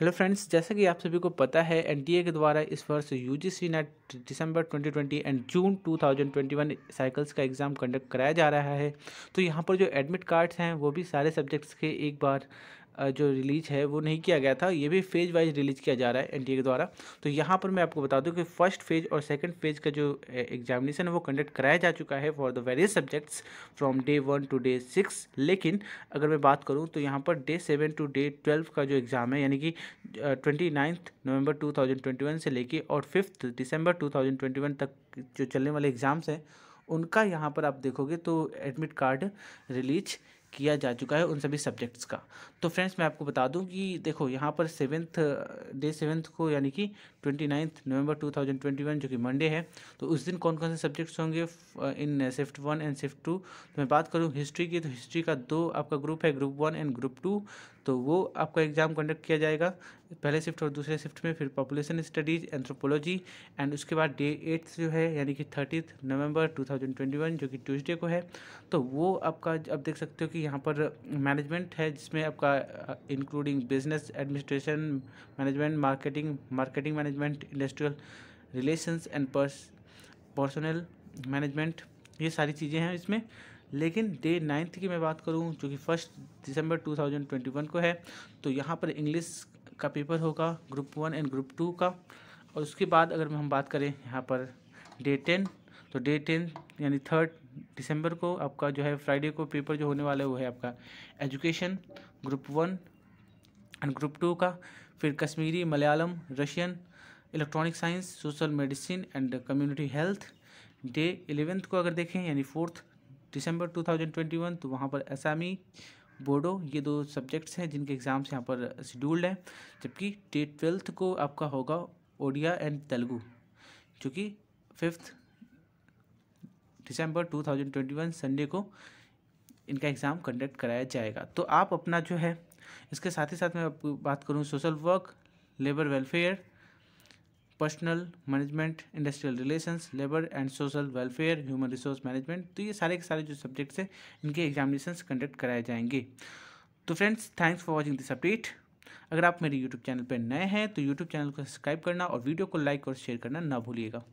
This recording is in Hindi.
हेलो फ्रेंड्स जैसा कि आप सभी को पता है एनटीए के द्वारा इस वर्ष यूजीसी नेट दिसंबर 2020 एंड जून 2021 साइकिल्स का एग्ज़ाम कंडक्ट कराया जा रहा है तो यहाँ पर जो एडमिट कार्ड्स हैं वो भी सारे सब्जेक्ट्स के एक बार जो रिलीज है वो नहीं किया गया था ये भी फेज वाइज रिलीज किया जा रहा है एनटीए के द्वारा तो यहाँ पर मैं आपको बता दूँ कि फर्स्ट फेज और सेकंड फेज का जो एग्जामिनेशन है वो कंडक्ट कराया जा चुका है for the various subjects from day one to day six लेकिन अगर मैं बात करूँ तो यहाँ पर day seven to day twelve का जो एग्ज़ाम है यानी कि twenty ninth November two thousand twenty one से लेके और fifth December two thousand twenty one तक जो चलने वाले एग्ज़ाम्स हैं उनका यहाँ पर आप देखोगे तो एडमिट कार्ड रिलीज किया जा चुका है उन सभी सब्जेक्ट्स का तो फ्रेंड्स मैं आपको बता दूं कि देखो यहाँ पर सेवन्थ डे सेवन्थ को यानी कि twenty ninth November two thousand twenty one जो कि मंडे है तो उस दिन कौन कौन से सब्जेक्ट्स होंगे इन shift one and shift two तो मैं बात करूँ हिस्ट्री की तो हिस्ट्री का दो आपका ग्रुप है group one and group two तो वो आपका एग्ज़ाम कंडक्ट किया जाएगा पहले शिफ्ट और दूसरे शिफ्ट में फिर पॉपुलेशन स्टडीज़ एंथ्रोपोलॉजी एंड उसके बाद डे एट्थ जो है यानी कि थर्टीथ नवंबर 2021 जो कि ट्यूसडे को है तो वो आपका आप देख सकते हो कि यहाँ पर मैनेजमेंट है जिसमें आपका including business administration management marketing marketing management industrial relations and personnel management ये सारी चीज़ें हैं इसमें लेकिन डे नाइन्थ की मैं बात करूँ जो कि फर्स्ट दिसंबर 2021 को है तो यहाँ पर इंग्लिश का पेपर होगा group one and group two का और उसके बाद अगर हम बात करें यहाँ पर डे टेन तो डे टेन यानी थर्ड दिसंबर को आपका जो है फ्राइडे को पेपर जो होने वाला है वो है आपका education group one and group two का फिर Kashmiri Malayalam Russian electronic science social medicine and community health day eleventh को अगर देखें यानी फोर्थ दिसंबर 2021 तो वहाँ पर असामी बोडो ये दो सब्जेक्ट्स हैं जिनके एग्ज़ाम्स यहाँ पर शेड्यूल्ड हैं जबकि डेट ट्वेल्थ को आपका होगा ओडिया एंड तेलुगू जो कि फिफ्थ दिसंबर 2021 संडे को इनका एग्ज़ाम कंडक्ट कराया जाएगा तो आप अपना जो है इसके साथ ही साथ मैं आपको बात करूँ social work labour welfare personnel management industrial relations labour and social welfare human resource management तो ये सारे के सारे जो सब्जेक्ट्स हैं इनके एग्जामिनेशंस कंडक्ट कराए जाएंगे तो friends thanks for watching this update अगर आप मेरे यूट्यूब चैनल पर नए हैं तो यूट्यूब चैनल को सब्सक्राइब करना और वीडियो को लाइक और शेयर करना ना भूलिएगा